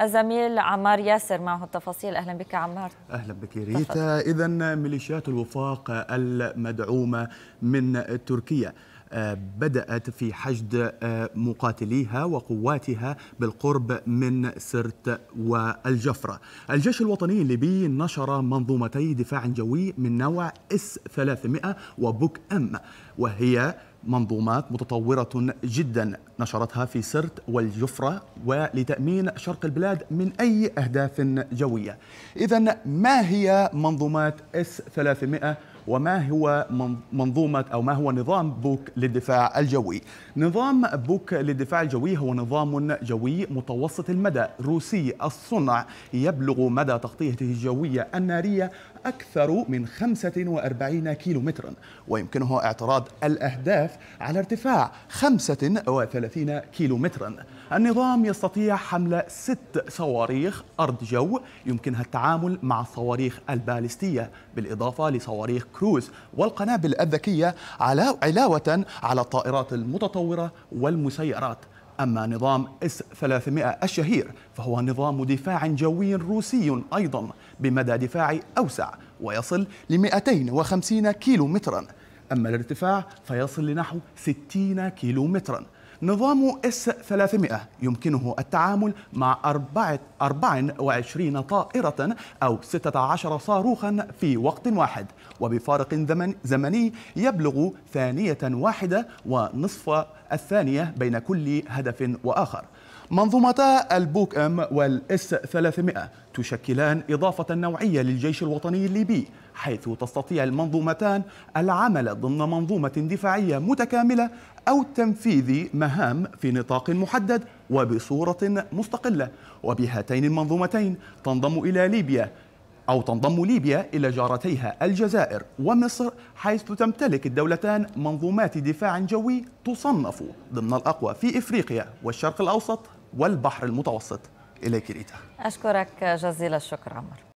الزميل عمار ياسر معه التفاصيل أهلا بك عمار أهلا بك ريتا إذا ميليشيات الوفاق المدعومة من تركيا آه، بدأت في حشد آه، مقاتليها وقواتها بالقرب من سرت والجفرة الجيش الوطني الليبي نشر منظومتي دفاع جوي من نوع اس 300 وبوك ام وهي منظومات متطورة جدا نشرتها في سرت والجفرة ولتأمين شرق البلاد من أي أهداف جوية إذا ما هي منظومات S300 وما هو منظومة أو ما هو نظام بوك للدفاع الجوي نظام بوك للدفاع الجوي هو نظام جوي متوسط المدى روسي الصنع يبلغ مدى تغطيته الجوية النارية أكثر من 45 كيلو مترا ويمكنه اعتراض الأهداف على ارتفاع 35 كيلو مترا النظام يستطيع حمل ست صواريخ أرض جو يمكنها التعامل مع الصواريخ البالستية بالإضافة لصواريخ كروز والقنابل الذكية علاوة على الطائرات المتطورة والمسيرات أما نظام اس 300 الشهير فهو نظام دفاع جوي روسي أيضا بمدى دفاعي أوسع ويصل ل 250 كيلو مترا أما الارتفاع فيصل لنحو 60 كيلو مترا نظام S-300 يمكنه التعامل مع 24 طائرة أو 16 صاروخا في وقت واحد وبفارق زمني يبلغ ثانية واحدة ونصف الثانية بين كل هدف وآخر منظومتا البوك أم والإس 300 تشكلان إضافة نوعية للجيش الوطني الليبي حيث تستطيع المنظومتان العمل ضمن منظومة دفاعية متكاملة أو تنفيذ مهام في نطاق محدد وبصورة مستقلة وبهاتين المنظومتين تنضم إلى ليبيا أو تنضم ليبيا إلى جارتيها الجزائر ومصر حيث تمتلك الدولتان منظومات دفاع جوي تصنف ضمن الأقوى في إفريقيا والشرق الأوسط والبحر المتوسط إليك ريتا أشكرك جزيل الشكر عمر